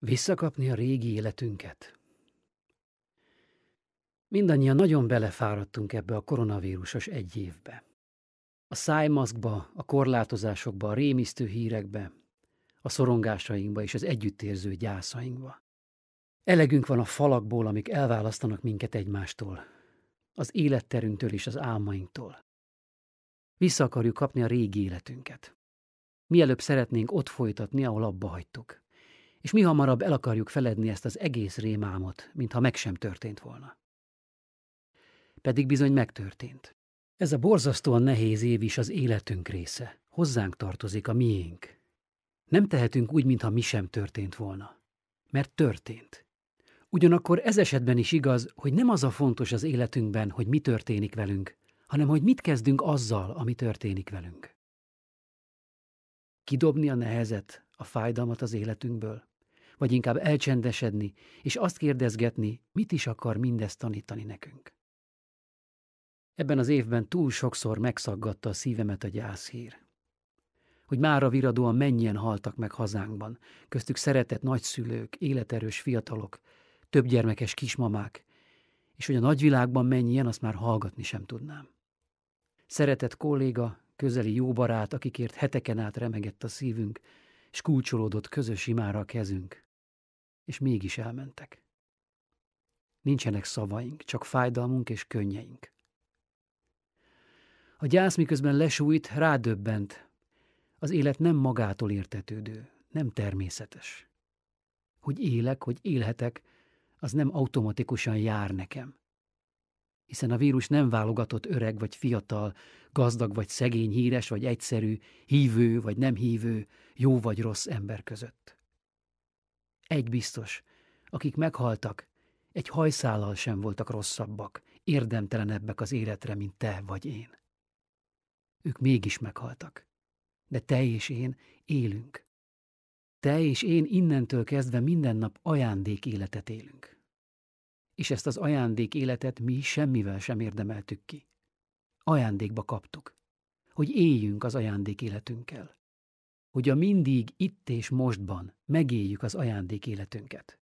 Visszakapni a régi életünket? Mindannyian nagyon belefáradtunk ebbe a koronavírusos egy évbe. A szájmaszkba, a korlátozásokba, a rémisztő hírekbe, a szorongásainkba és az együttérző gyászainkba. Elegünk van a falakból, amik elválasztanak minket egymástól, az életterünktől és az álmainktól. Vissza akarjuk kapni a régi életünket. Mielőbb szeretnénk ott folytatni, ahol abba hagytuk és mi hamarabb el akarjuk feledni ezt az egész rémámot, mintha meg sem történt volna. Pedig bizony megtörtént. Ez a borzasztóan nehéz év is az életünk része. Hozzánk tartozik a miénk. Nem tehetünk úgy, mintha mi sem történt volna. Mert történt. Ugyanakkor ez esetben is igaz, hogy nem az a fontos az életünkben, hogy mi történik velünk, hanem hogy mit kezdünk azzal, ami történik velünk. Kidobni a nehezet, a fájdalmat az életünkből, vagy inkább elcsendesedni, és azt kérdezgetni, mit is akar mindezt tanítani nekünk. Ebben az évben túl sokszor megszaggatta a szívemet a gyászhír. Hogy mára viradóan mennyien haltak meg hazánkban, köztük szeretett nagyszülők, életerős fiatalok, többgyermekes kismamák, és hogy a nagyvilágban mennyien, azt már hallgatni sem tudnám. Szeretett kolléga, közeli jó barát, akikért heteken át remegett a szívünk, és kulcsolódott közös imára a kezünk és mégis elmentek. Nincsenek szavaink, csak fájdalmunk és könnyeink. A gyász miközben lesújt, rádöbbent. Az élet nem magától értetődő, nem természetes. Hogy élek, hogy élhetek, az nem automatikusan jár nekem. Hiszen a vírus nem válogatott öreg vagy fiatal, gazdag vagy szegény, híres vagy egyszerű, hívő vagy nem hívő, jó vagy rossz ember között. Egy biztos, akik meghaltak, egy hajszállal sem voltak rosszabbak, érdemtelenebbek az életre, mint te vagy én. Ők mégis meghaltak, de te és én élünk. Te és én innentől kezdve minden nap ajándék életet élünk. És ezt az ajándék életet mi semmivel sem érdemeltük ki. Ajándékba kaptuk, hogy éljünk az ajándék életünkkel hogy a mindig itt és mostban megéljük az ajándék életünket.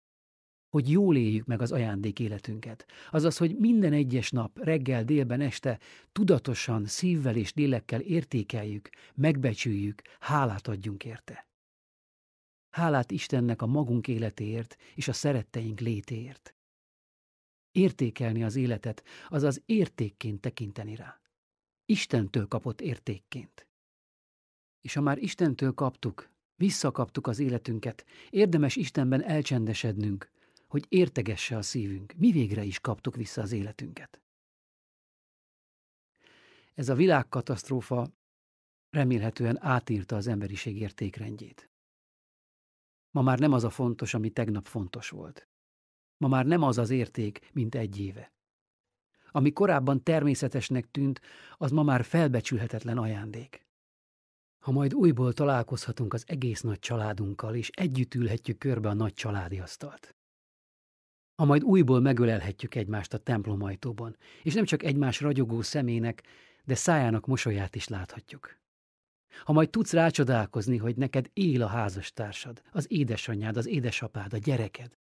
Hogy jól éljük meg az ajándék életünket, azaz, hogy minden egyes nap, reggel, délben, este tudatosan, szívvel és lélekkel értékeljük, megbecsüljük, hálát adjunk érte. Hálát Istennek a magunk életéért és a szeretteink létéért. Értékelni az életet, azaz értékként tekinteni rá. Istentől kapott értékként és ha már Istentől kaptuk, visszakaptuk az életünket, érdemes Istenben elcsendesednünk, hogy értegesse a szívünk, mi végre is kaptuk vissza az életünket. Ez a világkatasztrófa remélhetően átírta az emberiség értékrendjét. Ma már nem az a fontos, ami tegnap fontos volt. Ma már nem az az érték, mint egy éve. Ami korábban természetesnek tűnt, az ma már felbecsülhetetlen ajándék ha majd újból találkozhatunk az egész nagy családunkkal, és együtt ülhetjük körbe a nagy családi asztalt. Ha majd újból megölelhetjük egymást a templomajtóban, és nem csak egymás ragyogó szemének, de szájának mosolyát is láthatjuk. Ha majd tudsz rácsodálkozni, hogy neked él a házastársad, az édesanyád, az édesapád, a gyereked.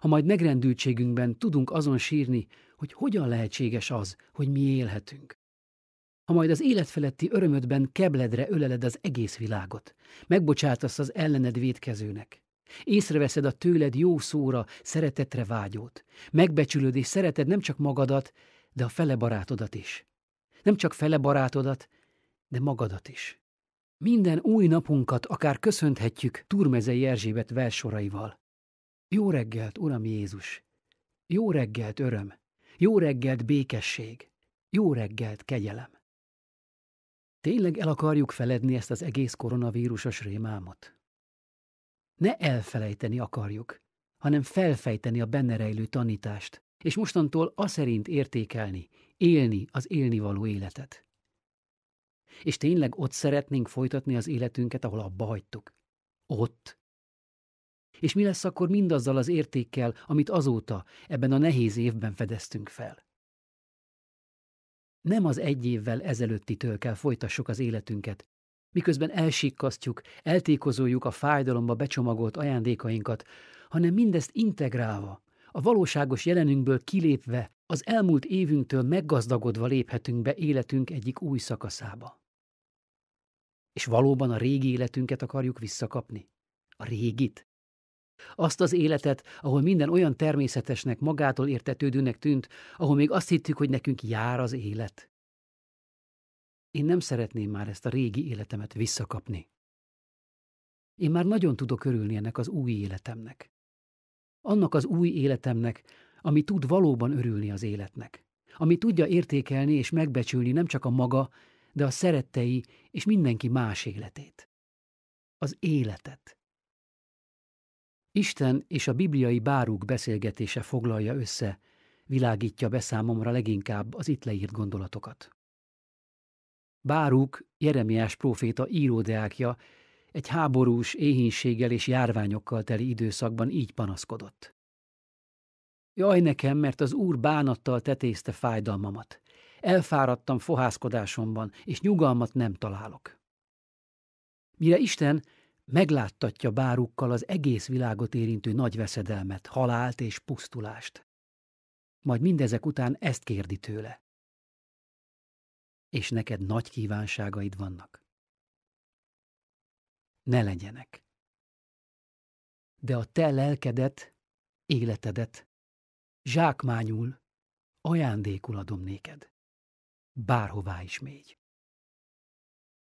Ha majd megrendültségünkben tudunk azon sírni, hogy hogyan lehetséges az, hogy mi élhetünk ha majd az életfeletti örömödben kebledre öleled az egész világot, megbocsátasz az ellened védkezőnek. Észreveszed a tőled jó szóra, szeretetre vágyót. Megbecsülöd és szereted nem csak magadat, de a fele barátodat is. Nem csak fele barátodat, de magadat is. Minden új napunkat akár köszönthetjük Turmezei Erzsébet versoraival. Jó reggelt, Uram Jézus! Jó reggelt, öröm! Jó reggelt, békesség! Jó reggelt, kegyelem! Tényleg el akarjuk feledni ezt az egész koronavírusos rémámot? Ne elfelejteni akarjuk, hanem felfejteni a benne rejlő tanítást, és mostantól aszerint értékelni, élni az élnivaló életet. És tényleg ott szeretnénk folytatni az életünket, ahol abba hagytuk. Ott. És mi lesz akkor mindazzal az értékkel, amit azóta, ebben a nehéz évben fedeztünk fel? Nem az egy évvel ezelőttitől kell folytassuk az életünket, miközben elsikkasztjuk, eltékozoljuk a fájdalomba becsomagolt ajándékainkat, hanem mindezt integrálva, a valóságos jelenünkből kilépve, az elmúlt évünktől meggazdagodva léphetünk be életünk egyik új szakaszába. És valóban a régi életünket akarjuk visszakapni? A régit? Azt az életet, ahol minden olyan természetesnek, magától értetődőnek tűnt, ahol még azt hittük, hogy nekünk jár az élet. Én nem szeretném már ezt a régi életemet visszakapni. Én már nagyon tudok örülni ennek az új életemnek. Annak az új életemnek, ami tud valóban örülni az életnek. Ami tudja értékelni és megbecsülni nem csak a maga, de a szerettei és mindenki más életét. Az életet. Isten és a bibliai báruk beszélgetése foglalja össze, világítja be számomra leginkább az itt leírt gondolatokat. Báruk, Jeremiás próféta íródeákja egy háborús, éhénységgel és járványokkal teli időszakban így panaszkodott. Jaj nekem, mert az úr bánattal tetézte fájdalmamat. Elfáradtam fohászkodásomban, és nyugalmat nem találok. Mire Isten megláttatja bárukkal az egész világot érintő nagy veszedelmet, halált és pusztulást. Majd mindezek után ezt kérdi tőle. És neked nagy kívánságaid vannak. Ne legyenek. De a te lelkedet, életedet zsákmányul, ajándékul adom néked. Bárhová is mégy.